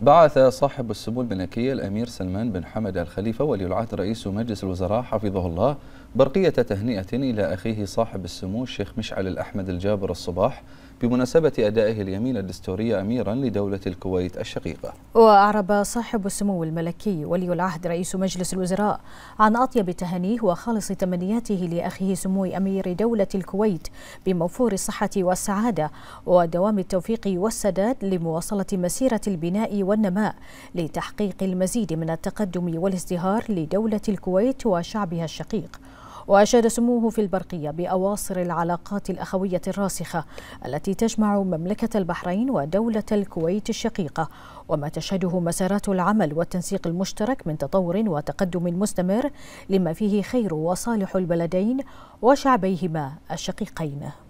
بعث صاحب السمو الملكي الأمير سلمان بن حمد الخليفة ولي العهد رئيس مجلس الوزراء حفظه الله برقية تهنئة إلى أخيه صاحب السمو الشيخ مشعل الأحمد الجابر الصباح بمناسبة أدائه اليمين الدستورية أميرا لدولة الكويت الشقيقة وأعرب صاحب السمو الملكي ولي العهد رئيس مجلس الوزراء عن أطيب تهانيه وخالص تمنياته لأخيه سمو أمير دولة الكويت بموفور الصحة والسعادة ودوام التوفيق والسداد لمواصلة مسيرة البناء والنماء لتحقيق المزيد من التقدم والازدهار لدولة الكويت وشعبها الشقيق وأشاد سموه في البرقية بأواصر العلاقات الأخوية الراسخة التي تجمع مملكة البحرين ودولة الكويت الشقيقة وما تشهده مسارات العمل والتنسيق المشترك من تطور وتقدم مستمر لما فيه خير وصالح البلدين وشعبيهما الشقيقين